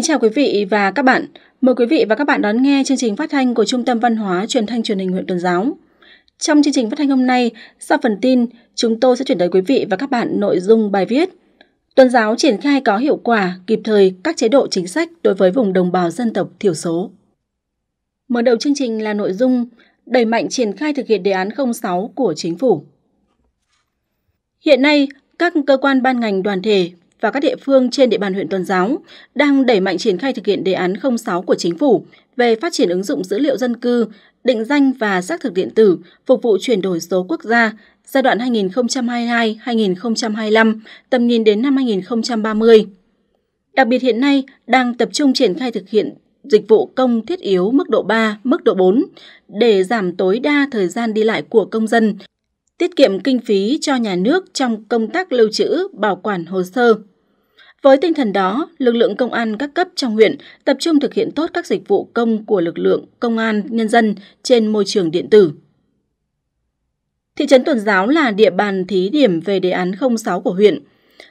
Kính chào quý vị và các bạn. Mời quý vị và các bạn đón nghe chương trình phát thanh của Trung tâm Văn hóa Truyền thanh Truyền hình huyện Tuần Giáo. Trong chương trình phát thanh hôm nay, sau phần tin, chúng tôi sẽ chuyển tới quý vị và các bạn nội dung bài viết Tuần giáo triển khai có hiệu quả, kịp thời các chế độ chính sách đối với vùng đồng bào dân tộc thiểu số. Mở đầu chương trình là nội dung đẩy mạnh triển khai thực hiện đề án 06 của chính phủ. Hiện nay, các cơ quan ban ngành đoàn thể và các địa phương trên địa bàn huyện Tuần Giáo đang đẩy mạnh triển khai thực hiện đề án 06 của chính phủ về phát triển ứng dụng dữ liệu dân cư, định danh và xác thực điện tử phục vụ chuyển đổi số quốc gia giai đoạn 2022-2025, tầm nhìn đến năm 2030. Đặc biệt hiện nay đang tập trung triển khai thực hiện dịch vụ công thiết yếu mức độ 3, mức độ 4 để giảm tối đa thời gian đi lại của công dân, tiết kiệm kinh phí cho nhà nước trong công tác lưu trữ, bảo quản hồ sơ. Với tinh thần đó, lực lượng công an các cấp trong huyện tập trung thực hiện tốt các dịch vụ công của lực lượng công an nhân dân trên môi trường điện tử. Thị trấn Tuần Giáo là địa bàn thí điểm về đề án 06 của huyện.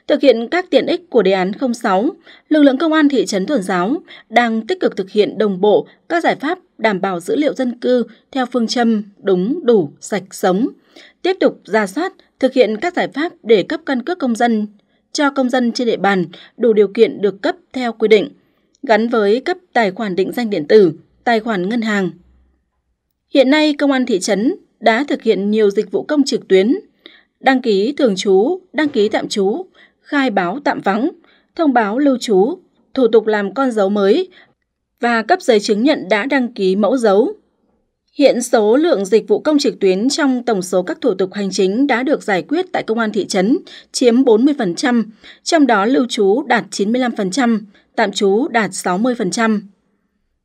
Thực hiện các tiện ích của đề án 06, lực lượng công an thị trấn Tuần Giáo đang tích cực thực hiện đồng bộ các giải pháp đảm bảo dữ liệu dân cư theo phương châm đúng, đủ, sạch, sống. Tiếp tục ra soát, thực hiện các giải pháp để cấp căn cước công dân cho công dân trên địa bàn đủ điều kiện được cấp theo quy định, gắn với cấp tài khoản định danh điện tử, tài khoản ngân hàng. Hiện nay, Công an thị trấn đã thực hiện nhiều dịch vụ công trực tuyến, đăng ký thường trú, đăng ký tạm trú, khai báo tạm vắng, thông báo lưu trú, thủ tục làm con dấu mới và cấp giấy chứng nhận đã đăng ký mẫu dấu Hiện số lượng dịch vụ công trực tuyến trong tổng số các thủ tục hành chính đã được giải quyết tại công an thị trấn chiếm 40%, trong đó lưu trú đạt 95%, tạm trú đạt 60%.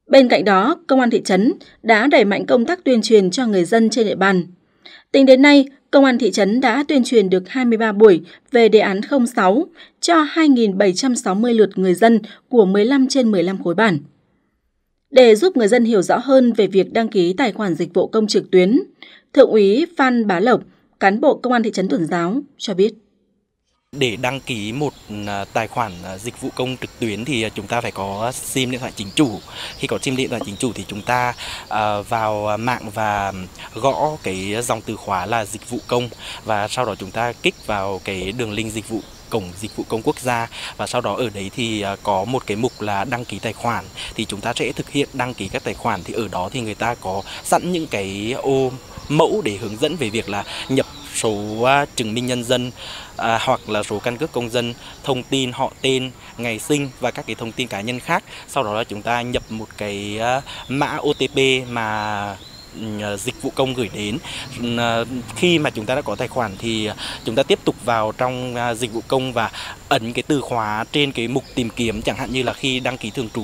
Bên cạnh đó, công an thị trấn đã đẩy mạnh công tác tuyên truyền cho người dân trên địa bàn. Tính đến nay, công an thị trấn đã tuyên truyền được 23 buổi về đề án 06 cho 2.760 lượt người dân của 15 trên 15 khối bản để giúp người dân hiểu rõ hơn về việc đăng ký tài khoản dịch vụ công trực tuyến. Thượng úy Phan Bá Lộc, cán bộ công an thị trấn Tuần Giáo cho biết để đăng ký một à, tài khoản à, dịch vụ công trực tuyến thì à, chúng ta phải có sim điện thoại chính chủ khi có sim điện thoại chính chủ thì chúng ta vào mạng và gõ cái dòng từ khóa là dịch vụ công và sau đó chúng ta kích vào cái đường link dịch vụ cổng dịch vụ công quốc gia và sau đó ở đấy thì à, có một cái mục là đăng ký tài khoản thì chúng ta sẽ thực hiện đăng ký các tài khoản thì ở đó thì người ta có sẵn những cái ô mẫu để hướng dẫn về việc là nhập số à, chứng minh nhân dân à, hoặc là số căn cước công dân, thông tin họ tên, ngày sinh và các cái thông tin cá nhân khác. Sau đó là chúng ta nhập một cái à, mã OTP mà Ờ, dịch vụ công gửi đến ờ, khi mà chúng ta đã có tài khoản thì chúng ta tiếp tục vào trong à, dịch vụ công và ấn cái từ khóa trên cái mục tìm kiếm chẳng hạn như là khi đăng ký thường trú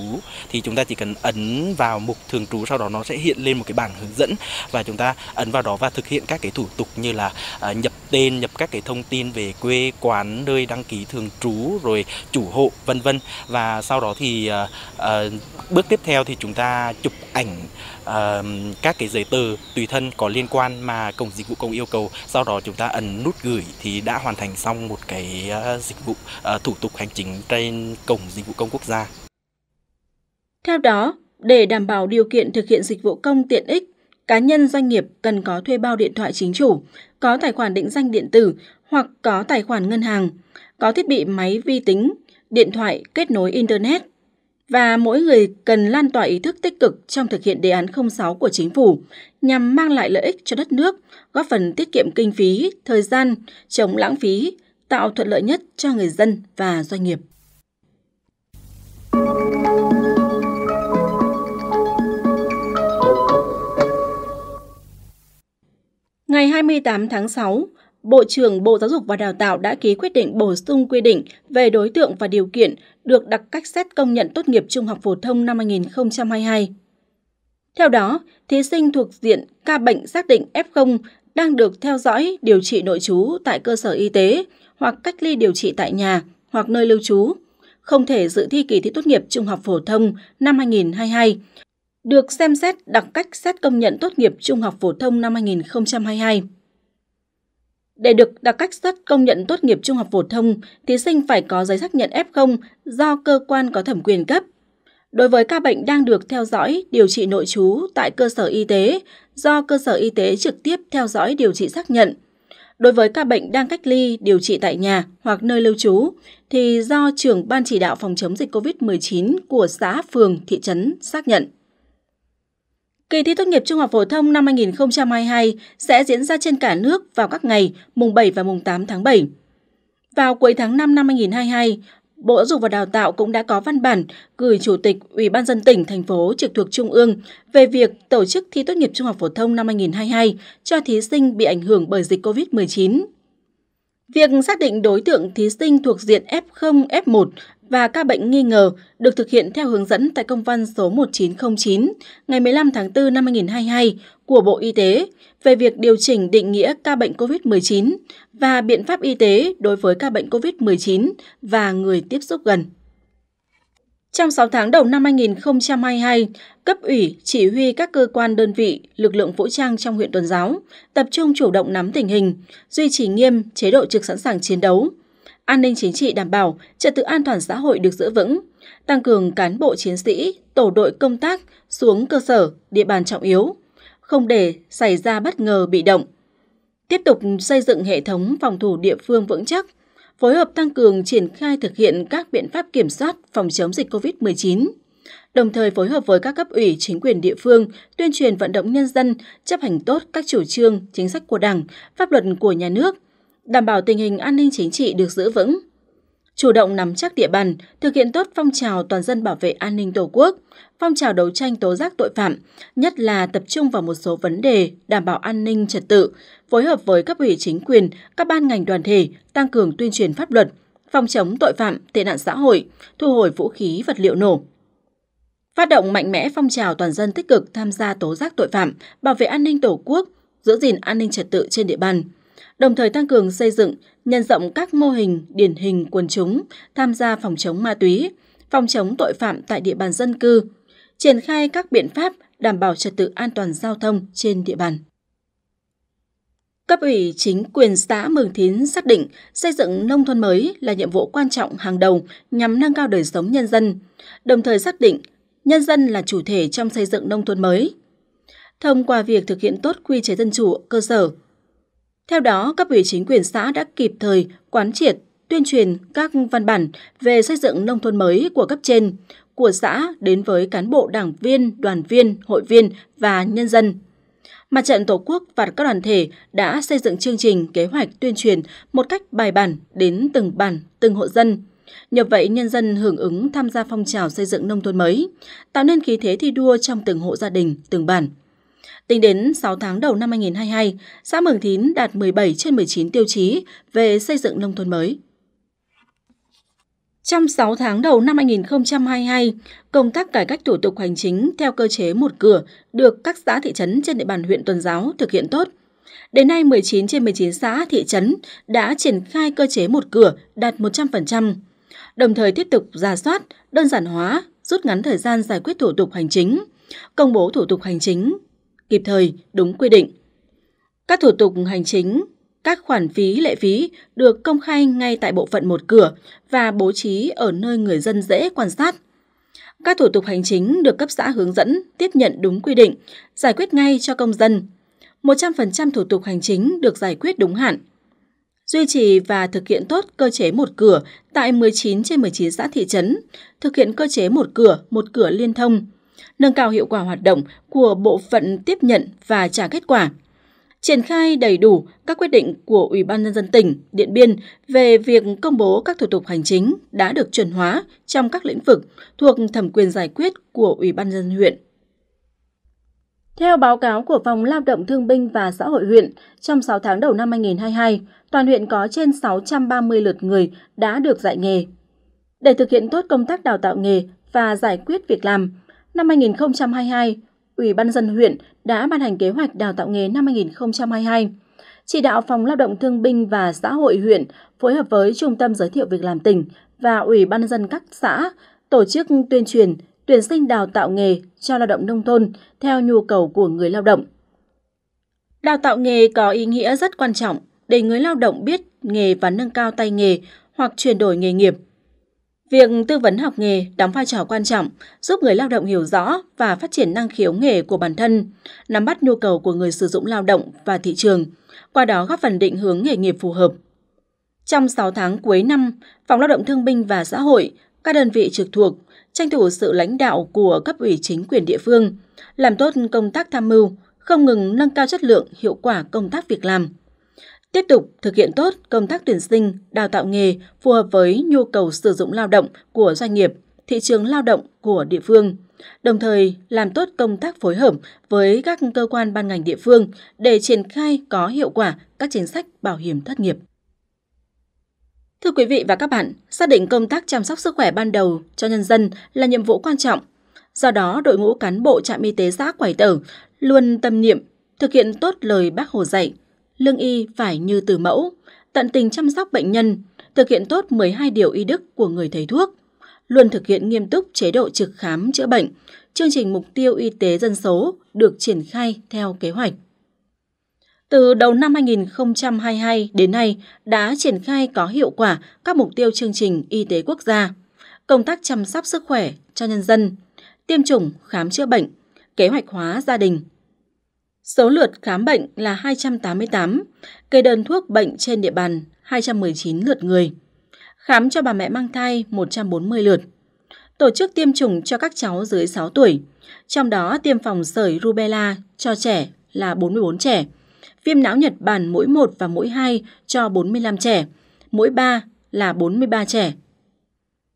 thì chúng ta chỉ cần ấn vào mục thường trú sau đó nó sẽ hiện lên một cái bảng hướng dẫn và chúng ta ấn vào đó và thực hiện các cái thủ tục như là à, nhập tên nhập các cái thông tin về quê quán nơi đăng ký thường trú rồi chủ hộ vân vân và sau đó thì à, à, bước tiếp theo thì chúng ta chụp ảnh à, các cái giấy tờ tùy thân có liên quan mà cổng dịch vụ công yêu cầu sau đó chúng ta ấn nút gửi thì đã hoàn thành xong một cái à, dịch vụ À, thủ tục hành chính trên cổng dịch vụ công quốc gia. Theo đó, để đảm bảo điều kiện thực hiện dịch vụ công tiện ích, cá nhân doanh nghiệp cần có thuê bao điện thoại chính chủ, có tài khoản định danh điện tử hoặc có tài khoản ngân hàng, có thiết bị máy vi tính, điện thoại kết nối Internet. Và mỗi người cần lan tỏa ý thức tích cực trong thực hiện đề án 06 của chính phủ nhằm mang lại lợi ích cho đất nước, góp phần tiết kiệm kinh phí, thời gian, chống lãng phí, tạo thuận lợi nhất cho người dân và doanh nghiệp. Ngày 28 tháng 6, Bộ trưởng Bộ Giáo dục và Đào tạo đã ký quyết định bổ sung quy định về đối tượng và điều kiện được đặc cách xét công nhận tốt nghiệp trung học phổ thông năm 2022. Theo đó, thí sinh thuộc diện ca bệnh xác định F0 đang được theo dõi điều trị nội trú tại cơ sở y tế hoặc cách ly điều trị tại nhà hoặc nơi lưu trú, không thể dự thi kỳ thi tốt nghiệp trung học phổ thông năm 2022, được xem xét đặc cách xét công nhận tốt nghiệp trung học phổ thông năm 2022. Để được đặc cách xét công nhận tốt nghiệp trung học phổ thông, thí sinh phải có giấy xác nhận F0 do cơ quan có thẩm quyền cấp. Đối với ca bệnh đang được theo dõi, điều trị nội trú tại cơ sở y tế do cơ sở y tế trực tiếp theo dõi điều trị xác nhận – Đối với ca bệnh đang cách ly, điều trị tại nhà hoặc nơi lưu trú, thì do trưởng Ban chỉ đạo phòng chống dịch COVID-19 của xã, phường, thị trấn xác nhận. Kỳ thi tốt nghiệp trung học phổ thông năm 2022 sẽ diễn ra trên cả nước vào các ngày mùng 7 và mùng 8 tháng 7. Vào cuối tháng 5 năm 2022, Bộ Giáo dục và Đào tạo cũng đã có văn bản gửi Chủ tịch Ủy ban dân tỉnh, thành phố trực thuộc Trung ương về việc tổ chức thi tốt nghiệp trung học phổ thông năm 2022 cho thí sinh bị ảnh hưởng bởi dịch COVID-19. Việc xác định đối tượng thí sinh thuộc diện F0, F1 và ca bệnh nghi ngờ được thực hiện theo hướng dẫn tại công văn số 1909 ngày 15 tháng 4 năm 2022 của Bộ Y tế về việc điều chỉnh định nghĩa ca bệnh COVID-19 và biện pháp y tế đối với ca bệnh COVID-19 và người tiếp xúc gần. Trong 6 tháng đầu năm 2022, cấp ủy, chỉ huy các cơ quan đơn vị, lực lượng vũ trang trong huyện Tuần Giáo tập trung chủ động nắm tình hình, duy trì nghiêm chế độ trực sẵn sàng chiến đấu, an ninh chính trị đảm bảo, trật tự an toàn xã hội được giữ vững, tăng cường cán bộ chiến sĩ, tổ đội công tác xuống cơ sở, địa bàn trọng yếu, không để xảy ra bất ngờ bị động. Tiếp tục xây dựng hệ thống phòng thủ địa phương vững chắc, phối hợp tăng cường triển khai thực hiện các biện pháp kiểm soát phòng chống dịch COVID-19 đồng thời phối hợp với các cấp ủy chính quyền địa phương tuyên truyền vận động nhân dân chấp hành tốt các chủ trương, chính sách của Đảng, pháp luật của nhà nước, đảm bảo tình hình an ninh chính trị được giữ vững, chủ động nắm chắc địa bàn, thực hiện tốt phong trào toàn dân bảo vệ an ninh Tổ quốc, phong trào đấu tranh tố giác tội phạm, nhất là tập trung vào một số vấn đề đảm bảo an ninh trật tự, phối hợp với các ủy chính quyền, các ban ngành đoàn thể tăng cường tuyên truyền pháp luật, phòng chống tội phạm, tệ nạn xã hội, thu hồi vũ khí, vật liệu nổ, phát động mạnh mẽ phong trào toàn dân tích cực tham gia tố giác tội phạm, bảo vệ an ninh Tổ quốc, giữ gìn an ninh trật tự trên địa bàn, đồng thời tăng cường xây dựng, nhân rộng các mô hình điển hình quần chúng tham gia phòng chống ma túy, phòng chống tội phạm tại địa bàn dân cư, triển khai các biện pháp đảm bảo trật tự an toàn giao thông trên địa bàn. Cấp ủy chính quyền xã Mường Thín xác định xây dựng nông thôn mới là nhiệm vụ quan trọng hàng đầu nhằm nâng cao đời sống nhân dân, đồng thời xác định nhân dân là chủ thể trong xây dựng nông thôn mới. Thông qua việc thực hiện tốt quy chế dân chủ cơ sở, theo đó, các ủy chính quyền xã đã kịp thời quán triệt, tuyên truyền các văn bản về xây dựng nông thôn mới của cấp trên, của xã đến với cán bộ đảng viên, đoàn viên, hội viên và nhân dân. Mặt trận Tổ quốc và các đoàn thể đã xây dựng chương trình kế hoạch tuyên truyền một cách bài bản đến từng bản, từng hộ dân. Nhờ vậy, nhân dân hưởng ứng tham gia phong trào xây dựng nông thôn mới, tạo nên khí thế thi đua trong từng hộ gia đình, từng bản – Tính đến 6 tháng đầu năm 2022, xã Mường Thín đạt 17 trên 19 tiêu chí về xây dựng nông thôn mới. Trong 6 tháng đầu năm 2022, công tác cải cách thủ tục hành chính theo cơ chế một cửa được các xã thị trấn trên địa bàn huyện Tuần Giáo thực hiện tốt. Đến nay, 19 trên 19 xã thị trấn đã triển khai cơ chế một cửa đạt 100%, đồng thời tiếp tục giả soát, đơn giản hóa, rút ngắn thời gian giải quyết thủ tục hành chính, công bố thủ tục hành chính kịp thời, đúng quy định. Các thủ tục hành chính, các khoản phí lệ phí được công khai ngay tại bộ phận một cửa và bố trí ở nơi người dân dễ quan sát. Các thủ tục hành chính được cấp xã hướng dẫn, tiếp nhận đúng quy định, giải quyết ngay cho công dân. 100% thủ tục hành chính được giải quyết đúng hạn. Duy trì và thực hiện tốt cơ chế một cửa tại 19 trên 19 xã thị trấn, thực hiện cơ chế một cửa, một cửa liên thông – nâng cao hiệu quả hoạt động của bộ phận tiếp nhận và trả kết quả, triển khai đầy đủ các quyết định của Ủy ban nhân dân tỉnh Điện Biên về việc công bố các thủ tục hành chính đã được chuẩn hóa trong các lĩnh vực thuộc thẩm quyền giải quyết của Ủy ban nhân dân huyện. Theo báo cáo của Phòng Lao động Thương binh và Xã hội huyện, trong 6 tháng đầu năm 2022, toàn huyện có trên 630 lượt người đã được dạy nghề. Để thực hiện tốt công tác đào tạo nghề và giải quyết việc làm, Năm 2022, Ủy ban dân huyện đã ban hành kế hoạch đào tạo nghề năm 2022, chỉ đạo Phòng Lao động Thương binh và Xã hội huyện phối hợp với Trung tâm Giới thiệu Việc làm tỉnh và Ủy ban dân các xã tổ chức tuyên truyền, tuyển sinh đào tạo nghề cho lao động nông thôn theo nhu cầu của người lao động. Đào tạo nghề có ý nghĩa rất quan trọng để người lao động biết nghề và nâng cao tay nghề hoặc chuyển đổi nghề nghiệp – Việc tư vấn học nghề đóng vai trò quan trọng, giúp người lao động hiểu rõ và phát triển năng khiếu nghề của bản thân, nắm bắt nhu cầu của người sử dụng lao động và thị trường, qua đó góp phần định hướng nghề nghiệp phù hợp. Trong 6 tháng cuối năm, Phòng Lao động Thương binh và Xã hội, các đơn vị trực thuộc tranh thủ sự lãnh đạo của cấp ủy chính quyền địa phương, làm tốt công tác tham mưu, không ngừng nâng cao chất lượng, hiệu quả công tác việc làm – tiếp tục thực hiện tốt công tác tuyển sinh, đào tạo nghề phù hợp với nhu cầu sử dụng lao động của doanh nghiệp, thị trường lao động của địa phương, đồng thời làm tốt công tác phối hợp với các cơ quan ban ngành địa phương để triển khai có hiệu quả các chính sách bảo hiểm thất nghiệp. Thưa quý vị và các bạn, xác định công tác chăm sóc sức khỏe ban đầu cho nhân dân là nhiệm vụ quan trọng. Do đó, đội ngũ cán bộ trạm y tế xã Quải Tở luôn tâm niệm thực hiện tốt lời bác Hồ dạy – lương y phải như từ mẫu, tận tình chăm sóc bệnh nhân, thực hiện tốt 12 điều y đức của người thầy thuốc, luôn thực hiện nghiêm túc chế độ trực khám chữa bệnh, chương trình mục tiêu y tế dân số được triển khai theo kế hoạch. Từ đầu năm 2022 đến nay đã triển khai có hiệu quả các mục tiêu chương trình y tế quốc gia, công tác chăm sóc sức khỏe cho nhân dân, tiêm chủng, khám chữa bệnh, kế hoạch hóa gia đình, Số lượt khám bệnh là 288, kê đơn thuốc bệnh trên địa bàn 219 lượt người. Khám cho bà mẹ mang thai 140 lượt. Tổ chức tiêm chủng cho các cháu dưới 6 tuổi, trong đó tiêm phòng sởi rubella cho trẻ là 44 trẻ, viêm não Nhật Bản mũi 1 và mũi 2 cho 45 trẻ, mũi 3 là 43 trẻ.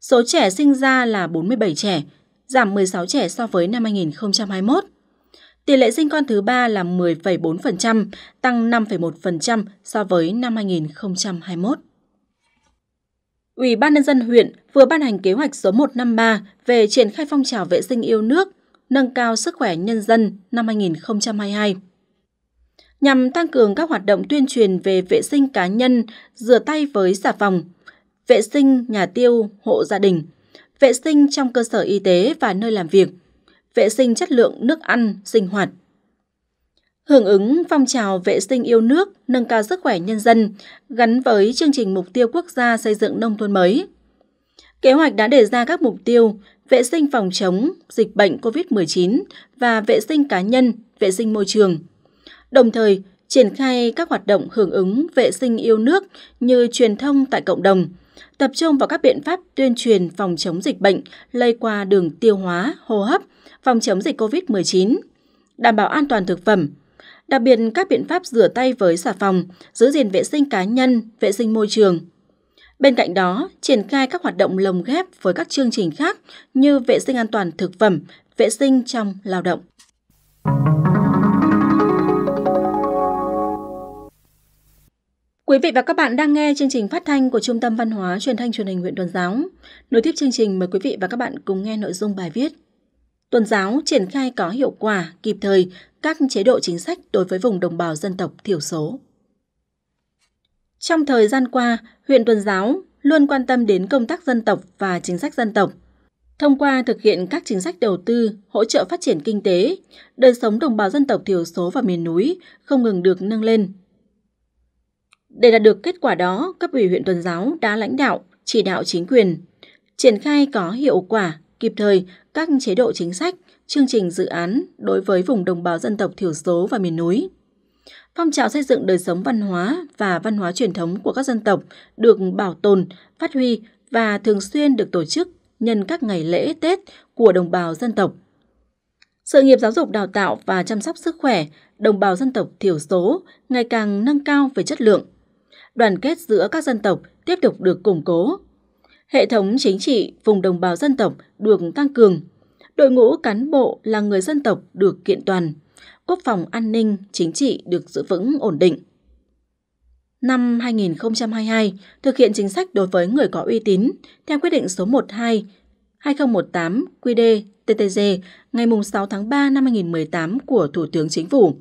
Số trẻ sinh ra là 47 trẻ, giảm 16 trẻ so với năm 2021. Tỷ lệ sinh con thứ ba là 10,4%, tăng 5,1% so với năm 2021. Ủy ban nhân dân huyện vừa ban hành kế hoạch số 153 về triển khai phong trào vệ sinh yêu nước, nâng cao sức khỏe nhân dân năm 2022. Nhằm tăng cường các hoạt động tuyên truyền về vệ sinh cá nhân, rửa tay với xà phòng, vệ sinh nhà tiêu, hộ gia đình, vệ sinh trong cơ sở y tế và nơi làm việc – vệ sinh chất lượng nước ăn, sinh hoạt. Hưởng ứng phong trào vệ sinh yêu nước, nâng cao sức khỏe nhân dân gắn với chương trình mục tiêu quốc gia xây dựng nông thôn mới. Kế hoạch đã đề ra các mục tiêu vệ sinh phòng chống dịch bệnh COVID-19 và vệ sinh cá nhân, vệ sinh môi trường. Đồng thời, triển khai các hoạt động hưởng ứng vệ sinh yêu nước như truyền thông tại cộng đồng – tập trung vào các biện pháp tuyên truyền phòng chống dịch bệnh lây qua đường tiêu hóa, hô hấp, phòng chống dịch COVID-19, đảm bảo an toàn thực phẩm, đặc biệt các biện pháp rửa tay với xà phòng, giữ gìn vệ sinh cá nhân, vệ sinh môi trường. Bên cạnh đó, triển khai các hoạt động lồng ghép với các chương trình khác như vệ sinh an toàn thực phẩm, vệ sinh trong lao động. Quý vị và các bạn đang nghe chương trình phát thanh của Trung tâm Văn hóa Truyền thanh Truyền hình huyện Tuần Giáo. Nối tiếp chương trình mời quý vị và các bạn cùng nghe nội dung bài viết Tuần Giáo triển khai có hiệu quả, kịp thời các chế độ chính sách đối với vùng đồng bào dân tộc thiểu số. Trong thời gian qua, huyện Tuần Giáo luôn quan tâm đến công tác dân tộc và chính sách dân tộc. Thông qua thực hiện các chính sách đầu tư, hỗ trợ phát triển kinh tế, đời sống đồng bào dân tộc thiểu số và miền núi không ngừng được nâng lên, để đạt được kết quả đó, cấp ủy huyện Tuần Giáo đã lãnh đạo, chỉ đạo chính quyền, triển khai có hiệu quả, kịp thời các chế độ chính sách, chương trình dự án đối với vùng đồng bào dân tộc thiểu số và miền núi. Phong trào xây dựng đời sống văn hóa và văn hóa truyền thống của các dân tộc được bảo tồn, phát huy và thường xuyên được tổ chức nhân các ngày lễ Tết của đồng bào dân tộc. Sự nghiệp giáo dục đào tạo và chăm sóc sức khỏe đồng bào dân tộc thiểu số ngày càng nâng cao về chất lượng, đoàn kết giữa các dân tộc tiếp tục được củng cố. Hệ thống chính trị vùng đồng bào dân tộc được tăng cường. Đội ngũ cán bộ là người dân tộc được kiện toàn. Quốc phòng an ninh, chính trị được giữ vững ổn định. Năm 2022, thực hiện chính sách đối với người có uy tín theo quyết định số 12 2018 QĐ-TTG ngày 6 tháng 3 năm 2018 của Thủ tướng Chính phủ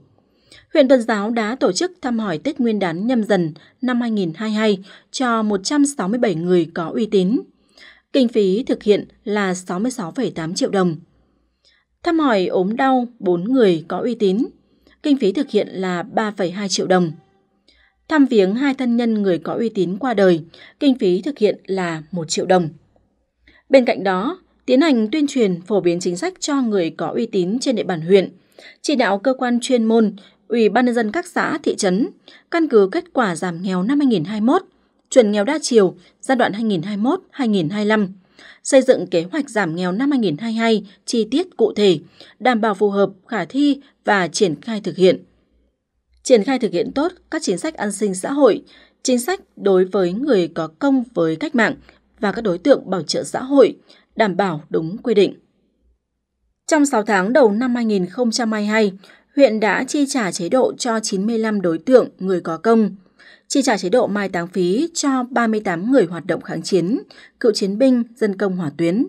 huyện Tuần Giáo đã tổ chức thăm hỏi Tết Nguyên đán nhâm dần năm 2022 cho 167 người có uy tín. Kinh phí thực hiện là 66,8 triệu đồng. Thăm hỏi ốm đau 4 người có uy tín. Kinh phí thực hiện là 3,2 triệu đồng. Thăm viếng hai thân nhân người có uy tín qua đời, kinh phí thực hiện là 1 triệu đồng. Bên cạnh đó, tiến hành tuyên truyền phổ biến chính sách cho người có uy tín trên địa bàn huyện, chỉ đạo cơ quan chuyên môn Ủy ban nhân dân các xã, thị trấn, căn cứ kết quả giảm nghèo năm 2021, chuyển nghèo đa chiều giai đoạn 2021-2025, xây dựng kế hoạch giảm nghèo năm 2022 chi tiết cụ thể, đảm bảo phù hợp, khả thi và triển khai thực hiện. Triển khai thực hiện tốt các chính sách an sinh xã hội, chính sách đối với người có công với cách mạng và các đối tượng bảo trợ xã hội, đảm bảo đúng quy định. Trong 6 tháng đầu năm 2022, huyện đã chi trả chế độ cho 95 đối tượng người có công, chi trả chế độ mai táng phí cho 38 người hoạt động kháng chiến, cựu chiến binh, dân công hỏa tuyến.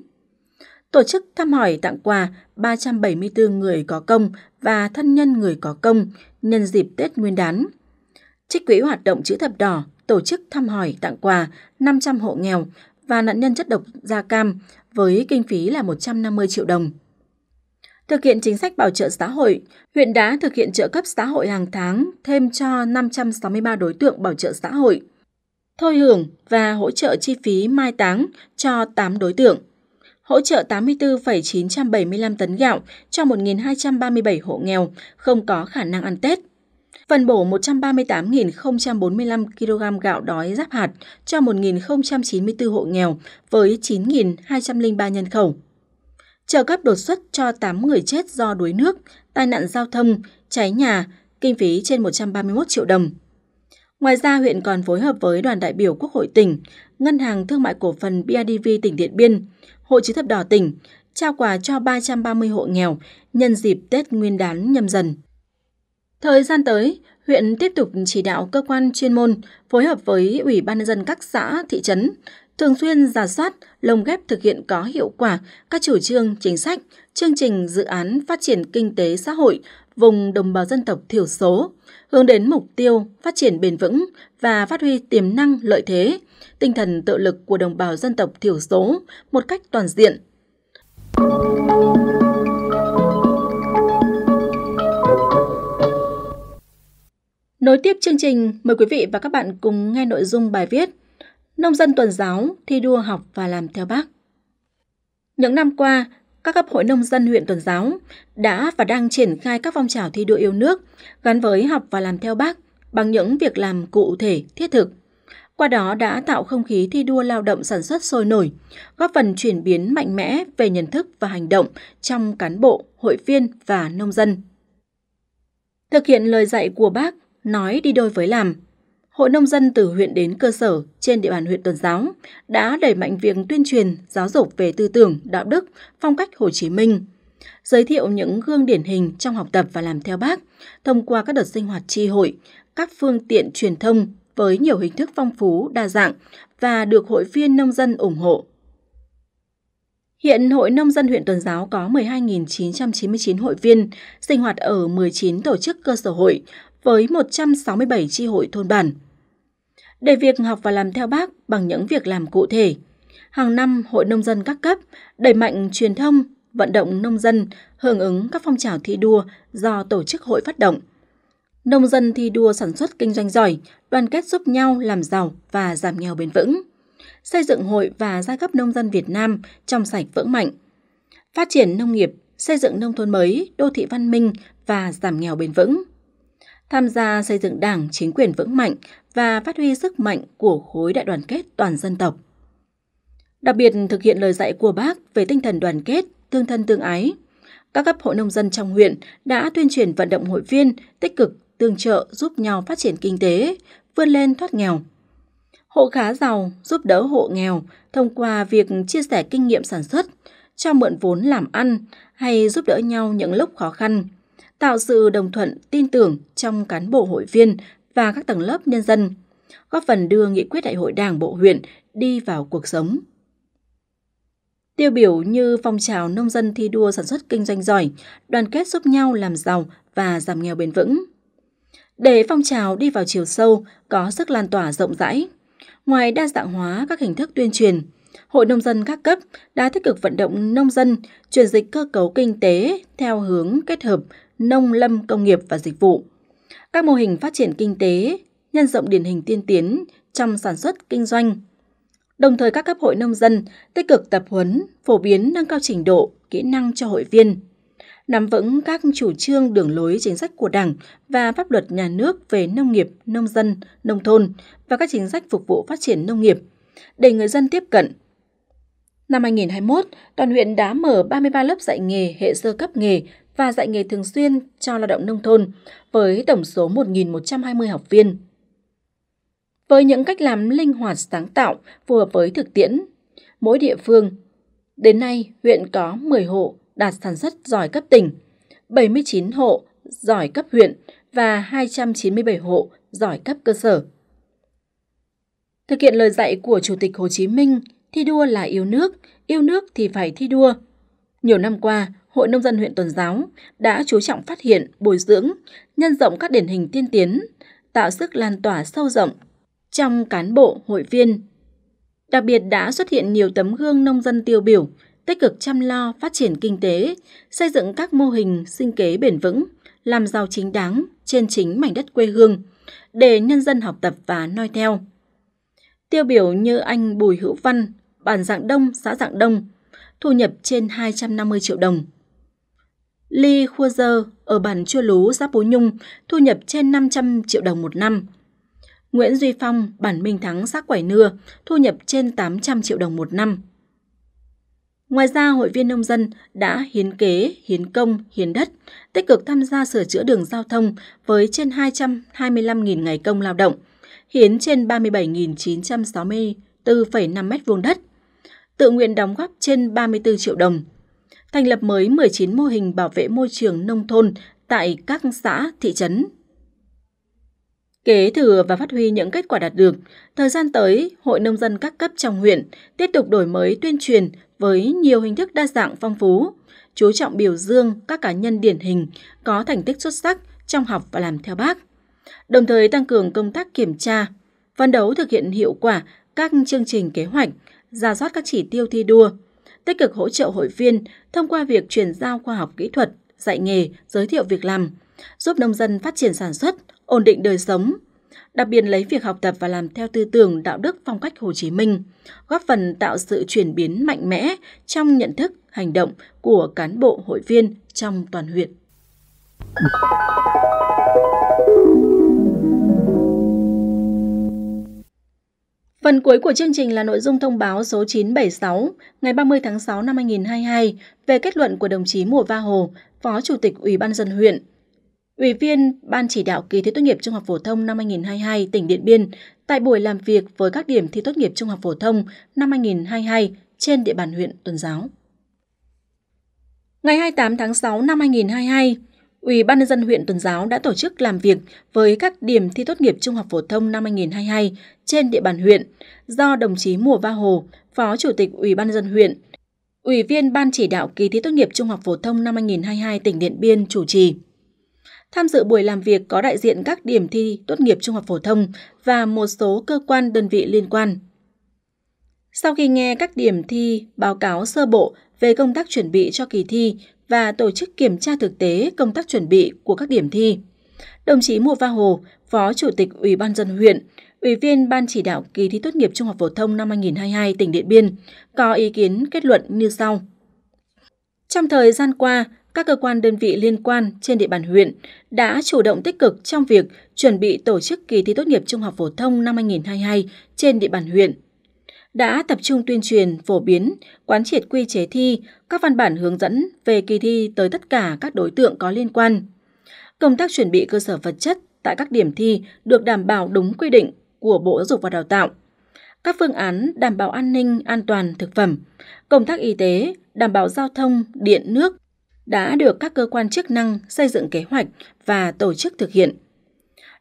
Tổ chức thăm hỏi tặng quà 374 người có công và thân nhân người có công nhân dịp Tết Nguyên đán. Trích quỹ hoạt động chữ thập đỏ tổ chức thăm hỏi tặng quà 500 hộ nghèo và nạn nhân chất độc da cam với kinh phí là 150 triệu đồng thực hiện chính sách bảo trợ xã hội, huyện đã thực hiện trợ cấp xã hội hàng tháng thêm cho 563 đối tượng bảo trợ xã hội, thôi hưởng và hỗ trợ chi phí mai táng cho 8 đối tượng, hỗ trợ 84,975 tấn gạo cho 1.237 hộ nghèo không có khả năng ăn Tết, phân bổ 138.045 kg gạo đói giáp hạt cho 1.094 hộ nghèo với 9.203 nhân khẩu trợ cấp đột xuất cho 8 người chết do đuối nước, tai nạn giao thông, cháy nhà, kinh phí trên 131 triệu đồng. Ngoài ra, huyện còn phối hợp với đoàn đại biểu Quốc hội tỉnh, Ngân hàng Thương mại Cổ phần BIDV tỉnh Điện Biên, Hội chữ thập đỏ tỉnh, trao quà cho 330 hộ nghèo nhân dịp Tết Nguyên đán nhâm dần. Thời gian tới, huyện tiếp tục chỉ đạo cơ quan chuyên môn phối hợp với Ủy ban nhân dân các xã, thị trấn thường xuyên giả soát, lồng ghép thực hiện có hiệu quả các chủ trương, chính sách, chương trình dự án phát triển kinh tế xã hội vùng đồng bào dân tộc thiểu số, hướng đến mục tiêu phát triển bền vững và phát huy tiềm năng lợi thế, tinh thần tự lực của đồng bào dân tộc thiểu số một cách toàn diện. Nối tiếp chương trình, mời quý vị và các bạn cùng nghe nội dung bài viết nông dân tuần giáo thi đua học và làm theo bác. Những năm qua, các cấp hội nông dân huyện Tuần Giáo đã và đang triển khai các phong trào thi đua yêu nước gắn với học và làm theo bác bằng những việc làm cụ thể, thiết thực. Qua đó đã tạo không khí thi đua lao động sản xuất sôi nổi, góp phần chuyển biến mạnh mẽ về nhận thức và hành động trong cán bộ, hội viên và nông dân. Thực hiện lời dạy của bác, nói đi đôi với làm – Hội Nông dân từ huyện đến cơ sở trên địa bàn huyện Tuần Giáo đã đẩy mạnh việc tuyên truyền, giáo dục về tư tưởng, đạo đức, phong cách Hồ Chí Minh, giới thiệu những gương điển hình trong học tập và làm theo bác, thông qua các đợt sinh hoạt tri hội, các phương tiện truyền thông với nhiều hình thức phong phú, đa dạng và được hội viên nông dân ủng hộ. Hiện Hội Nông dân huyện Tuần Giáo có 12.999 hội viên, sinh hoạt ở 19 tổ chức cơ sở hội với 167 tri hội thôn bản, để việc học và làm theo bác bằng những việc làm cụ thể. Hàng năm, Hội Nông dân các cấp đẩy mạnh truyền thông, vận động nông dân hưởng ứng các phong trào thi đua do tổ chức hội phát động. Nông dân thi đua sản xuất kinh doanh giỏi, đoàn kết giúp nhau làm giàu và giảm nghèo bền vững. Xây dựng hội và giai cấp nông dân Việt Nam trong sạch vững mạnh. Phát triển nông nghiệp, xây dựng nông thôn mới, đô thị văn minh và giảm nghèo bền vững tham gia xây dựng đảng, chính quyền vững mạnh và phát huy sức mạnh của khối đại đoàn kết toàn dân tộc. Đặc biệt thực hiện lời dạy của bác về tinh thần đoàn kết, tương thân tương ái, các cấp hội nông dân trong huyện đã tuyên truyền vận động hội viên tích cực tương trợ giúp nhau phát triển kinh tế, vươn lên thoát nghèo. Hộ khá giàu giúp đỡ hộ nghèo thông qua việc chia sẻ kinh nghiệm sản xuất, cho mượn vốn làm ăn hay giúp đỡ nhau những lúc khó khăn, tạo sự đồng thuận, tin tưởng trong cán bộ hội viên và các tầng lớp nhân dân, góp phần đưa nghị quyết đại hội Đảng bộ huyện đi vào cuộc sống. Tiêu biểu như phong trào nông dân thi đua sản xuất kinh doanh giỏi, đoàn kết giúp nhau làm giàu và giảm nghèo bền vững. Để phong trào đi vào chiều sâu, có sức lan tỏa rộng rãi, ngoài đa dạng hóa các hình thức tuyên truyền, Hội Nông dân các cấp đã tích cực vận động nông dân chuyển dịch cơ cấu kinh tế theo hướng kết hợp nông lâm công nghiệp và dịch vụ, các mô hình phát triển kinh tế, nhân rộng điển hình tiên tiến trong sản xuất kinh doanh. Đồng thời các cấp hội nông dân tích cực tập huấn, phổ biến nâng cao trình độ, kỹ năng cho hội viên, nắm vững các chủ trương đường lối chính sách của Đảng và pháp luật nhà nước về nông nghiệp, nông dân, nông thôn và các chính sách phục vụ phát triển nông nghiệp để người dân tiếp cận. Năm 2021, toàn huyện đã mở 33 lớp dạy nghề hệ sơ cấp nghề và dạy nghề thường xuyên cho lao động nông thôn với tổng số 1.120 học viên. Với những cách làm linh hoạt sáng tạo phù hợp với thực tiễn, mỗi địa phương, đến nay huyện có 10 hộ đạt sản xuất giỏi cấp tỉnh, 79 hộ giỏi cấp huyện và 297 hộ giỏi cấp cơ sở. Thực hiện lời dạy của Chủ tịch Hồ Chí Minh, thi đua là yêu nước, yêu nước thì phải thi đua. Nhiều năm qua, Hội Nông dân huyện Tuần Giáo đã chú trọng phát hiện, bồi dưỡng, nhân rộng các điển hình tiên tiến, tạo sức lan tỏa sâu rộng trong cán bộ, hội viên. Đặc biệt đã xuất hiện nhiều tấm gương nông dân tiêu biểu, tích cực chăm lo phát triển kinh tế, xây dựng các mô hình sinh kế bền vững, làm giàu chính đáng trên chính mảnh đất quê hương, để nhân dân học tập và noi theo. Tiêu biểu như anh Bùi Hữu Văn, bản dạng Đông, xã dạng Đông, thu nhập trên 250 triệu đồng. Lee Dơ ở bản Chua Lú, Giáp Bố Nhung, thu nhập trên 500 triệu đồng một năm. Nguyễn Duy Phong, bản Minh Thắng, Xác Quải Nưa, thu nhập trên 800 triệu đồng một năm. Ngoài ra, hội viên nông dân đã hiến kế, hiến công, hiến đất, tích cực tham gia sửa chữa đường giao thông với trên 225.000 ngày công lao động, hiến trên 37.964,5 m2 đất, tự nguyện đóng góp trên 34 triệu đồng – thành lập mới 19 mô hình bảo vệ môi trường nông thôn tại các xã, thị trấn. Kế thừa và phát huy những kết quả đạt được, thời gian tới, Hội Nông dân các cấp trong huyện tiếp tục đổi mới tuyên truyền với nhiều hình thức đa dạng phong phú, chú trọng biểu dương các cá nhân điển hình có thành tích xuất sắc trong học và làm theo bác, đồng thời tăng cường công tác kiểm tra, phân đấu thực hiện hiệu quả các chương trình kế hoạch, ra soát các chỉ tiêu thi đua, tích cực hỗ trợ hội viên thông qua việc truyền giao khoa học kỹ thuật, dạy nghề, giới thiệu việc làm, giúp nông dân phát triển sản xuất, ổn định đời sống, đặc biệt lấy việc học tập và làm theo tư tưởng đạo đức phong cách Hồ Chí Minh, góp phần tạo sự chuyển biến mạnh mẽ trong nhận thức, hành động của cán bộ hội viên trong toàn huyện. Phần cuối của chương trình là nội dung thông báo số 976 ngày 30 tháng 6 năm 2022 về kết luận của đồng chí Mùa Va Hồ, Phó Chủ tịch Ủy ban dân huyện. Ủy viên Ban chỉ đạo kỳ thi tốt nghiệp trung học phổ thông năm 2022 tỉnh Điện Biên tại buổi làm việc với các điểm thi tốt nghiệp trung học phổ thông năm 2022 trên địa bàn huyện Tuần Giáo. Ngày 28 tháng 6 năm 2022, Ủy ban nhân dân huyện Tuần Giáo đã tổ chức làm việc với các điểm thi tốt nghiệp trung học phổ thông năm 2022 trên địa bàn huyện do đồng chí Mùa Va Hồ, Phó Chủ tịch Ủy ban nhân dân huyện, Ủy viên Ban chỉ đạo kỳ thi tốt nghiệp trung học phổ thông năm 2022 tỉnh Điện Biên chủ trì. Tham dự buổi làm việc có đại diện các điểm thi tốt nghiệp trung học phổ thông và một số cơ quan đơn vị liên quan. Sau khi nghe các điểm thi báo cáo sơ bộ về công tác chuẩn bị cho kỳ thi và tổ chức kiểm tra thực tế công tác chuẩn bị của các điểm thi. Đồng chí Mùa Va Hồ, Phó Chủ tịch Ủy ban dân huyện, Ủy viên Ban chỉ đạo kỳ thi tốt nghiệp trung học phổ thông năm 2022 tỉnh Điện Biên có ý kiến kết luận như sau. Trong thời gian qua, các cơ quan đơn vị liên quan trên địa bàn huyện đã chủ động tích cực trong việc chuẩn bị tổ chức kỳ thi tốt nghiệp trung học phổ thông năm 2022 trên địa bàn huyện đã tập trung tuyên truyền, phổ biến, quán triệt quy chế thi, các văn bản hướng dẫn về kỳ thi tới tất cả các đối tượng có liên quan. Công tác chuẩn bị cơ sở vật chất tại các điểm thi được đảm bảo đúng quy định của Bộ Giáo dục và Đào tạo. Các phương án đảm bảo an ninh, an toàn thực phẩm, công tác y tế, đảm bảo giao thông, điện nước đã được các cơ quan chức năng xây dựng kế hoạch và tổ chức thực hiện.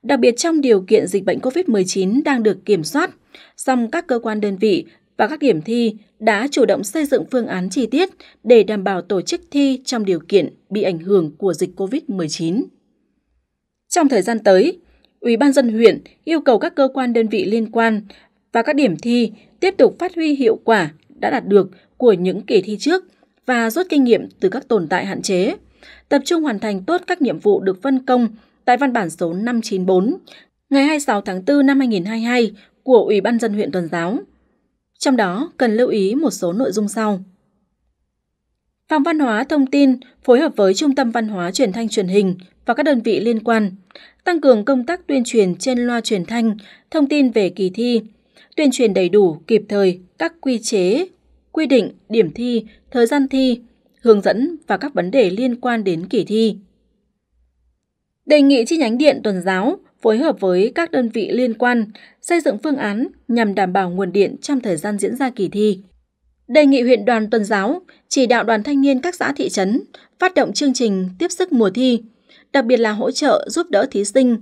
Đặc biệt trong điều kiện dịch bệnh COVID-19 đang được kiểm soát, Song các cơ quan đơn vị và các điểm thi đã chủ động xây dựng phương án chi tiết để đảm bảo tổ chức thi trong điều kiện bị ảnh hưởng của dịch COVID-19. Trong thời gian tới, Ủy ban dân huyện yêu cầu các cơ quan đơn vị liên quan và các điểm thi tiếp tục phát huy hiệu quả đã đạt được của những kỳ thi trước và rút kinh nghiệm từ các tồn tại hạn chế, tập trung hoàn thành tốt các nhiệm vụ được phân công tại văn bản số 594 ngày 26 tháng 4 năm 2022 của Ủy ban dân huyện Tuần Giáo. Trong đó cần lưu ý một số nội dung sau. Phòng Văn hóa Thông tin phối hợp với Trung tâm Văn hóa Truyền thanh Truyền hình và các đơn vị liên quan, tăng cường công tác tuyên truyền trên loa truyền thanh, thông tin về kỳ thi, tuyên truyền đầy đủ, kịp thời các quy chế, quy định, điểm thi, thời gian thi, hướng dẫn và các vấn đề liên quan đến kỳ thi. Đề nghị chi nhánh điện tuần giáo phối hợp với các đơn vị liên quan xây dựng phương án nhằm đảm bảo nguồn điện trong thời gian diễn ra kỳ thi. Đề nghị huyện đoàn tuần giáo chỉ đạo đoàn thanh niên các xã thị trấn phát động chương trình tiếp sức mùa thi, đặc biệt là hỗ trợ giúp đỡ thí sinh,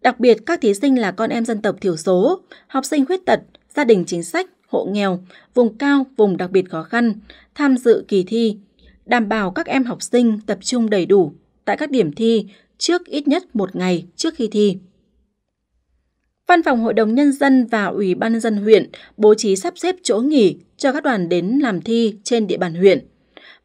đặc biệt các thí sinh là con em dân tộc thiểu số, học sinh khuyết tật, gia đình chính sách, hộ nghèo, vùng cao, vùng đặc biệt khó khăn tham dự kỳ thi, đảm bảo các em học sinh tập trung đầy đủ tại các điểm thi trước ít nhất một ngày trước khi thi. Văn phòng Hội đồng Nhân dân và Ủy ban Nhân dân huyện bố trí sắp xếp chỗ nghỉ cho các đoàn đến làm thi trên địa bàn huyện.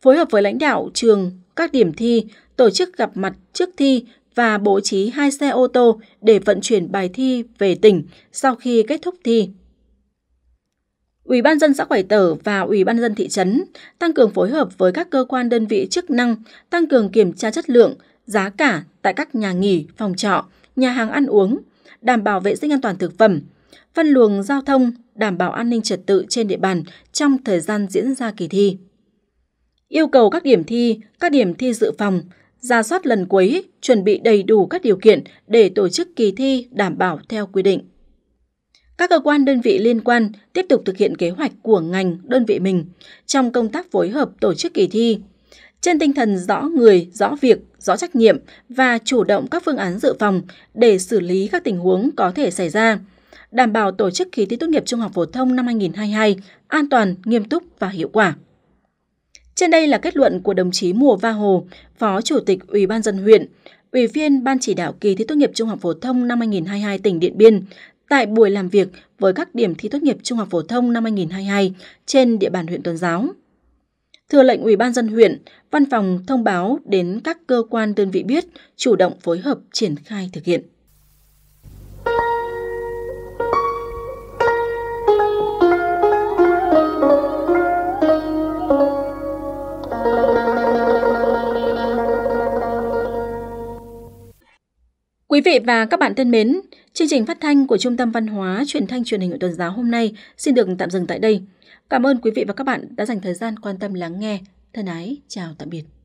Phối hợp với lãnh đạo trường, các điểm thi, tổ chức gặp mặt trước thi và bố trí hai xe ô tô để vận chuyển bài thi về tỉnh sau khi kết thúc thi. Ủy ban dân xã Quải Tở và Ủy ban dân thị trấn tăng cường phối hợp với các cơ quan đơn vị chức năng, tăng cường kiểm tra chất lượng, giá cả tại các nhà nghỉ, phòng trọ, nhà hàng ăn uống – đảm bảo vệ sinh an toàn thực phẩm, phân luồng giao thông, đảm bảo an ninh trật tự trên địa bàn trong thời gian diễn ra kỳ thi. Yêu cầu các điểm thi, các điểm thi dự phòng, ra soát lần cuối, chuẩn bị đầy đủ các điều kiện để tổ chức kỳ thi đảm bảo theo quy định. Các cơ quan đơn vị liên quan tiếp tục thực hiện kế hoạch của ngành, đơn vị mình trong công tác phối hợp tổ chức kỳ thi, trên tinh thần rõ người, rõ việc, rõ trách nhiệm và chủ động các phương án dự phòng để xử lý các tình huống có thể xảy ra, đảm bảo tổ chức kỳ thi tốt nghiệp trung học phổ thông năm 2022 an toàn, nghiêm túc và hiệu quả. Trên đây là kết luận của đồng chí Mùa Va Hồ, Phó Chủ tịch Ủy ban dân huyện, Ủy viên Ban chỉ đạo kỳ thi tốt nghiệp trung học phổ thông năm 2022 tỉnh Điện Biên tại buổi làm việc với các điểm thi tốt nghiệp trung học phổ thông năm 2022 trên địa bàn huyện Tuần Giáo. Thừa lệnh Ủy ban dân huyện, văn phòng thông báo đến các cơ quan đơn vị biết, chủ động phối hợp triển khai thực hiện. Quý vị và các bạn thân mến, chương trình phát thanh của Trung tâm Văn hóa Truyền thanh Truyền hình của Tuần Giáo hôm nay xin được tạm dừng tại đây. Cảm ơn quý vị và các bạn đã dành thời gian quan tâm lắng nghe. Thân ái, chào tạm biệt.